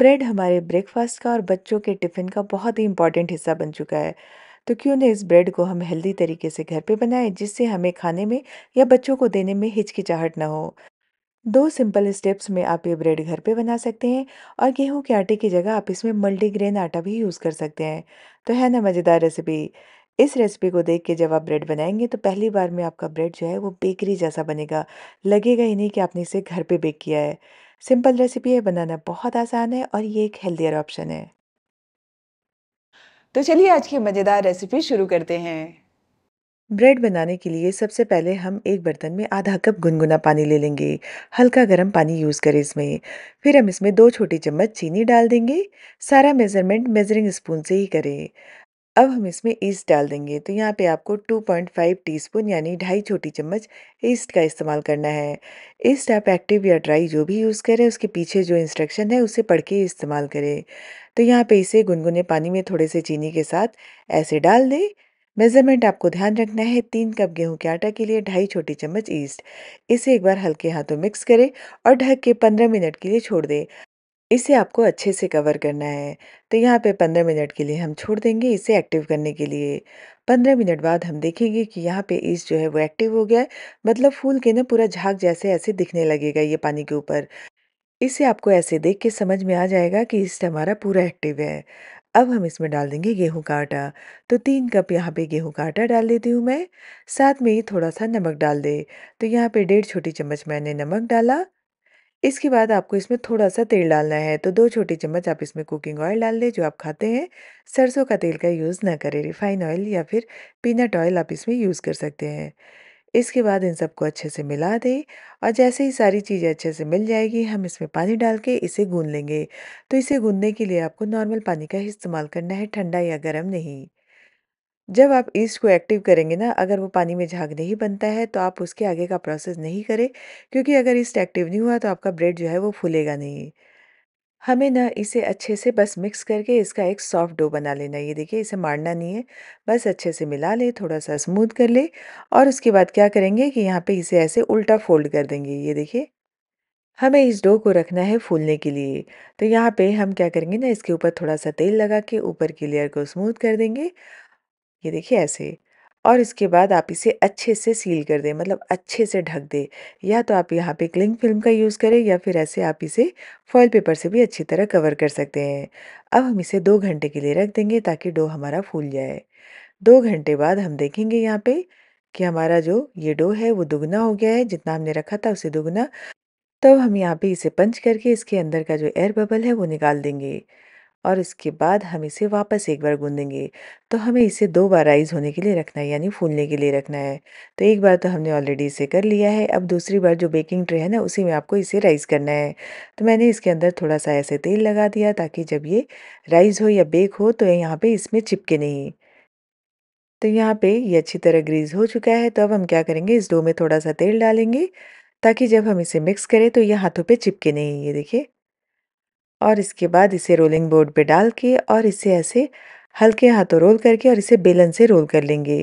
Bread हमारे breakfast का और बच्चों के टिफ़िन का बहुत ही इम्पॉर्टेंट हिस्सा बन चुका है तो क्यों ना इस ब्रेड को हम हेल्दी तरीके से घर पे बनाएं जिससे हमें खाने में या बच्चों को देने में हिचकिचाहट ना हो दो सिंपल स्टेप्स में आप ये ब्रेड घर पे बना सकते हैं और गेहूं के आटे की जगह आप इसमें मल्टीग्रेन आटा भी यूज़ कर सकते हैं तो है ना मज़ेदार रेसिपी इस रेसिपी को देख के जब आप ब्रेड बनाएंगे तो पहली बार में आपका ब्रेड जो है वो बेकरी जैसा बनेगा लगेगा ही नहीं कि आपने इसे घर पे बेक किया है सिंपल रेसिपी है बनाना बहुत आसान है और ये एक हेल्दियर ऑप्शन है तो चलिए आज की मज़ेदार रेसिपी शुरू करते हैं ब्रेड बनाने के लिए सबसे पहले हम एक बर्तन में आधा कप गुनगुना पानी ले लेंगे हल्का गर्म पानी यूज़ करें इसमें फिर हम इसमें दो छोटी चम्मच चीनी डाल देंगे सारा मेज़रमेंट मेज़रिंग स्पून से ही करें अब हम इसमें ईस्ट डाल देंगे तो यहाँ पे आपको 2.5 टीस्पून यानी ढाई छोटी चम्मच ईस्ट का इस्तेमाल करना है ईस्ट आप एक्टिव या ड्राई जो भी यूज़ करें उसके पीछे जो इंस्ट्रक्शन है उसे पढ़ के इस्तेमाल करें तो यहाँ पे इसे गुनगुने पानी में थोड़े से चीनी के साथ ऐसे डाल दें मेज़रमेंट आपको ध्यान रखना है तीन कप गेहूं के आटा के लिए ढाई छोटी चम्मच ईस्ट इसे एक बार हल्के हाथों मिक्स करें और ढक के पंद्रह मिनट के लिए छोड़ दें इसे आपको अच्छे से कवर करना है तो यहाँ पे 15 मिनट के लिए हम छोड़ देंगे इसे एक्टिव करने के लिए 15 मिनट बाद हम देखेंगे कि यहाँ पे इस जो है वो एक्टिव हो गया है मतलब फूल के ना पूरा झाग जैसे ऐसे दिखने लगेगा ये पानी के ऊपर इसे आपको ऐसे देख के समझ में आ जाएगा कि इस हमारा पूरा एक्टिव है अब हम इसमें डाल देंगे गेहूं का आटा तो तीन कप यहाँ पे गेहूं का आटा डाल देती हूँ मैं साथ में ही थोड़ा सा नमक डाल दे तो यहाँ पे डेढ़ छोटी चम्मच मैंने नमक डाला इसके बाद आपको इसमें थोड़ा-सा तेल डालना है, तो दो छोटी चम्मच आप इसमें कुकिंग ऑयल डाल दें, जो आप खाते हैं। सरसों का तेल का यूज़ ना करें, रिफाइन ऑयल या फिर पीनट ऑयल आप इसमें यूज़ कर सकते हैं। इसके बाद इन सबको अच्छे से मिला दें और जैसे ही सारी चीज़ें अच्छे से मिल जाएगी, हम इसमें पानी डाल के इसे गूँध लेंगे। तो इसे गूँधने के लिए आपको नॉर्मल पानी का इस्तेमाल करना है, ठंडा या गर्म नहीं। जब आप ईस्ट को एक्टिव करेंगे ना अगर वो पानी में झाग नहीं बनता है तो आप उसके आगे का प्रोसेस नहीं करें क्योंकि अगर ईस्ट एक्टिव नहीं हुआ तो आपका ब्रेड जो है वो फूलेगा नहीं हमें ना इसे अच्छे से बस मिक्स करके इसका एक सॉफ्ट डो बना लेना ये देखिए इसे मारना नहीं है बस अच्छे से मिला ले थोड़ा सा स्मूथ कर ले और उसके बाद क्या करेंगे कि यहाँ पे इसे ऐसे उल्टा फोल्ड कर देंगे ये देखिए हमें इस डो को रखना है फूलने के लिए तो यहाँ पे हम क्या करेंगे ना इसके ऊपर थोड़ा सा तेल लगा के ऊपर की लेयर को स्मूथ कर देंगे ये देखिए ऐसे और इसके बाद आप इसे अच्छे से सील कर दें मतलब अच्छे से ढक दें या तो आप यहाँ पे क्लिंग फिल्म का यूज़ करें या फिर ऐसे आप इसे फॉइल पेपर से भी अच्छी तरह कवर कर सकते हैं अब हम इसे दो घंटे के लिए रख देंगे ताकि डो हमारा फूल जाए दो घंटे बाद हम देखेंगे यहाँ पे कि हमारा जो ये डो है वो दुगना हो गया है जितना हमने रखा था उसे दुगना तब हम यहाँ पर इसे पंच करके इसके अंदर का जो एयर बबल है वो निकाल देंगे और इसके बाद हम इसे वापस एक बार गूंदेंगे तो हमें इसे दो बार राइज होने के लिए रखना है यानी फूलने के लिए रखना है तो एक बार तो हमने ऑलरेडी इसे कर लिया है अब दूसरी बार जो बेकिंग ट्रे है ना उसी में आपको इसे राइज करना है तो मैंने इसके अंदर थोड़ा सा ऐसे तेल लगा दिया ताकि जब ये राइज हो या बेक हो तो यहाँ पर इसमें चिपके नहीं तो यहाँ पर ये अच्छी तरह ग्रीज हो चुका है तो अब हम क्या करेंगे इस डो में थोड़ा सा तेल डालेंगे ताकि जब हम इसे मिक्स करें तो ये हाथों पर चिपके नहीं ये देखिए और इसके बाद इसे रोलिंग बोर्ड पे डाल के और इसे ऐसे हल्के हाथों रोल करके और इसे बेलन से रोल कर लेंगे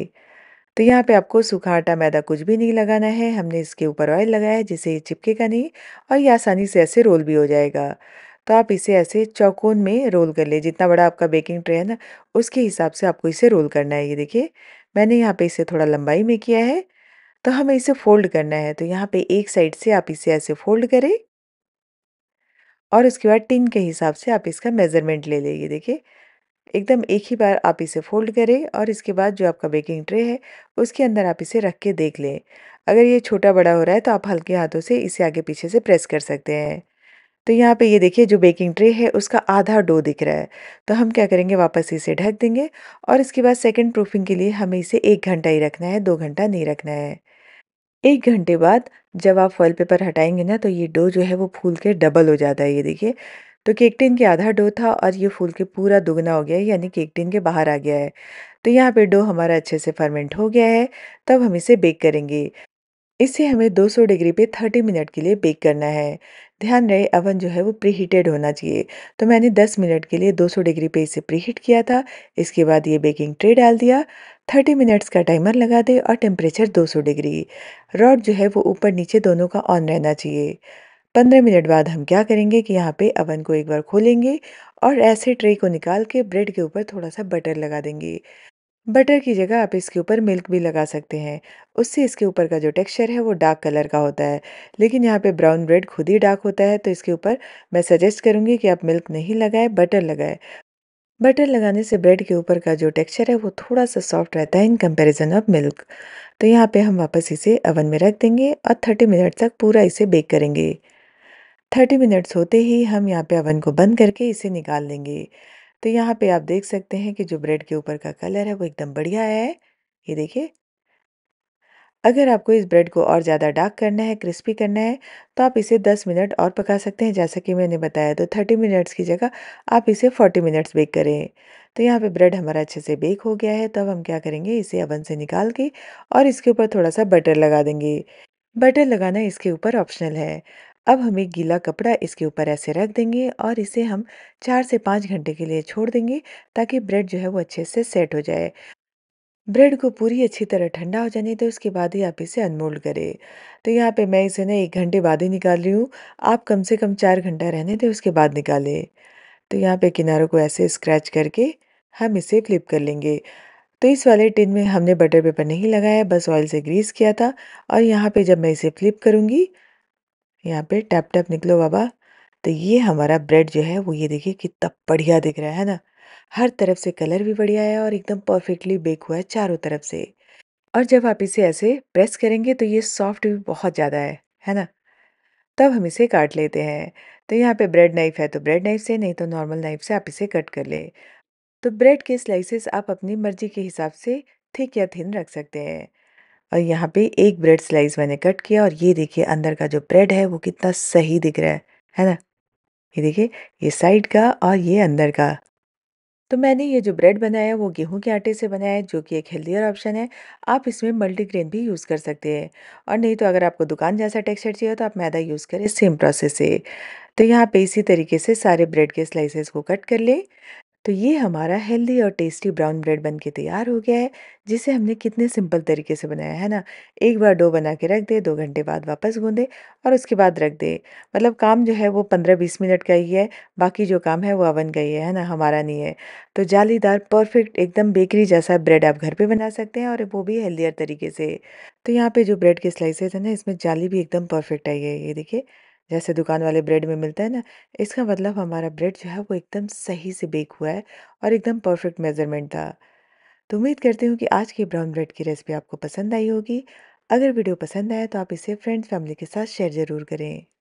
तो यहाँ पे आपको सूखा आटा मैदा कुछ भी नहीं लगाना है हमने इसके ऊपर ऑयल लगाया है जिसे ये चिपकेगा नहीं और ये आसानी से ऐसे रोल भी हो जाएगा तो आप इसे ऐसे चौकोन में रोल कर ले जितना बड़ा आपका बेकिंग ट्रे है ना उसके हिसाब से आपको इसे रोल करना है ये देखिए मैंने यहाँ पे इसे थोड़ा लंबाई में किया है तो हमें इसे फोल्ड करना है तो यहाँ पे एक साइड से आप इसे ऐसे फोल्ड करें और उसके बाद टिन के हिसाब से आप इसका मेज़रमेंट ले लेंगे देखिए एकदम एक ही बार आप इसे फोल्ड करें और इसके बाद जो आपका बेकिंग ट्रे है उसके अंदर आप इसे रख के देख लें अगर ये छोटा बड़ा हो रहा है तो आप हल्के हाथों से इसे आगे पीछे से प्रेस कर सकते हैं तो यहाँ पे ये देखिए जो बेकिंग ट्रे है उसका आधा डो दिख रहा है तो हम क्या करेंगे वापस इसे ढक देंगे और इसके बाद सेकंड प्रूफिंग के लिए हमें इसे एक घंटा ही रखना है दो घंटा नहीं रखना है एक घंटे बाद जब आप फॉइल पेपर हटाएंगे ना तो ये डो जो है वो फूल के डबल हो जाता है ये देखिए। तो केक टिन के आधा डो था और ये फूल के पूरा दुगना हो गया है यानी केक टिन के बाहर आ गया है। तो यहाँ पे डो हमारा अच्छे से फर्मेंट हो गया है, तब हम इसे बेक करेंगे। इसे हमें 200 डिग्री पे 30 मिनट के लिए बेक करना है। ध्यान रहे अवन जो है वो प्रीहीटेड होना चाहिए। तो मैंने 10 मिनट के लिए 200 डिग्री पे इसे प्रीहीट किया था। इसके बाद ये बेकिंग ट्रे डाल दिया। थर्टी मिनट्स का टाइमर लगा दें और टेम्परेचर 200 डिग्री रॉड जो है वो ऊपर नीचे दोनों का ऑन रहना चाहिए पंद्रह मिनट बाद हम क्या करेंगे कि यहाँ पे अवन को एक बार खोलेंगे और ऐसे ट्रे को निकाल के ब्रेड के ऊपर थोड़ा सा बटर लगा देंगे बटर की जगह आप इसके ऊपर मिल्क भी लगा सकते हैं उससे इसके ऊपर का जो टेक्सचर है वो डार्क कलर का होता है लेकिन यहाँ पे ब्राउन ब्रेड खुद ही डार्क होता है तो इसके ऊपर मैं सजेस्ट करूँगी कि आप मिल्क नहीं लगाएं बटर लगाएं बटर लगाने से ब्रेड के ऊपर का जो टेक्सचर है वो थोड़ा सा सॉफ्ट रहता है इन कंपैरिजन ऑफ मिल्क तो यहाँ पे हम वापस इसे अवन में रख देंगे और थर्टी मिनट तक पूरा इसे बेक करेंगे थर्टी मिनट्स होते ही हम यहाँ पे अवन को बंद करके इसे निकाल देंगे तो यहाँ पे आप देख सकते हैं कि जो ब्रेड के ऊपर का कलर है वो एकदम बढ़िया है ये देखिए अगर आपको इस ब्रेड को और ज़्यादा डार्क करना है क्रिस्पी करना है तो आप इसे 10 मिनट और पका सकते हैं जैसा कि मैंने बताया तो 30 मिनट्स की जगह आप इसे 40 मिनट्स बेक करें तो यहाँ पे ब्रेड हमारा अच्छे से बेक हो गया है तब तो हम क्या करेंगे इसे अवन से निकाल के और इसके ऊपर थोड़ा सा बटर लगा देंगे बटर लगाना इसके ऊपर ऑप्शनल है अब हम एक गीला कपड़ा इसके ऊपर ऐसे रख देंगे और इसे हम चार से पाँच घंटे के लिए छोड़ देंगे ताकि ब्रेड जो है वो अच्छे से सेट हो जाए ब्रेड को पूरी अच्छी तरह ठंडा हो जाने दें उसके बाद ही आप इसे अनमोल्ड करें तो यहाँ पे मैं इसे ना एक घंटे बाद ही निकाल रही हूँ आप कम से कम चार घंटा रहने दें उसके बाद निकालें तो यहाँ पे किनारों को ऐसे स्क्रैच करके हम इसे फ्लिप कर लेंगे तो इस वाले टिन में हमने बटर पेपर नहीं लगाया बस ऑयल से ग्रीस किया था और यहाँ पर जब मैं इसे फ्लिप करूँगी यहाँ पर टैप टैप निकलो बाबा तो ये हमारा ब्रेड जो है वो ये देखिए कितना बढ़िया दिख रहा है ना हर तरफ से कलर भी बढ़िया है और एकदम परफेक्टली बेक हुआ है चारों तरफ से और जब आप इसे ऐसे प्रेस करेंगे तो ये सॉफ्ट भी बहुत ज़्यादा है है ना तब हम इसे काट लेते हैं तो यहाँ पे ब्रेड नाइफ है तो ब्रेड नाइफ से नहीं तो नॉर्मल नाइफ से आप इसे कट कर ले तो ब्रेड के स्लाइसेस आप अपनी मर्जी के हिसाब से थिक या थिन रख सकते हैं और यहाँ पे एक ब्रेड स्लाइस मैंने कट किया और ये देखिए अंदर का जो ब्रेड है वो कितना सही दिख रहा है है ना ये देखिए ये साइड का और ये अंदर का तो मैंने ये जो ब्रेड बनाया है वो गेहूं के आटे से बनाया है जो कि एक हेल्दियर ऑप्शन है आप इसमें मल्टीग्रेन भी यूज़ कर सकते हैं और नहीं तो अगर आपको दुकान जैसा टेक्सचर चाहिए तो आप मैदा यूज़ करें सेम प्रोसेस से तो यहाँ पे इसी तरीके से सारे ब्रेड के स्लाइसेस को कट कर लें तो ये हमारा हेल्दी और टेस्टी ब्राउन ब्रेड बन के तैयार हो गया है जिसे हमने कितने सिंपल तरीके से बनाया है ना एक बार डो बना के रख दे दो घंटे बाद वापस गूंदे और उसके बाद रख दे मतलब काम जो है वो पंद्रह बीस मिनट का ही है बाकी जो काम है वो अवन का ही है ना हमारा नहीं है तो जालीदार परफेक्ट एकदम बेकरी जैसा ब्रेड आप घर पर बना सकते हैं और वो भी हेल्दियर तरीके से तो यहाँ पर जो ब्रेड के स्लाइसेज हैं ना इसमें जाली भी एकदम परफेक्ट आई है ये देखिए जैसे दुकान वाले ब्रेड में मिलता है ना इसका मतलब हमारा ब्रेड जो है वो एकदम सही से बेक हुआ है और एकदम परफेक्ट मेज़रमेंट था तो उम्मीद करती हूँ कि आज की ब्राउन ब्रेड की रेसिपी आपको पसंद आई होगी अगर वीडियो पसंद आए तो आप इसे फ्रेंड्स फैमिली के साथ शेयर ज़रूर करें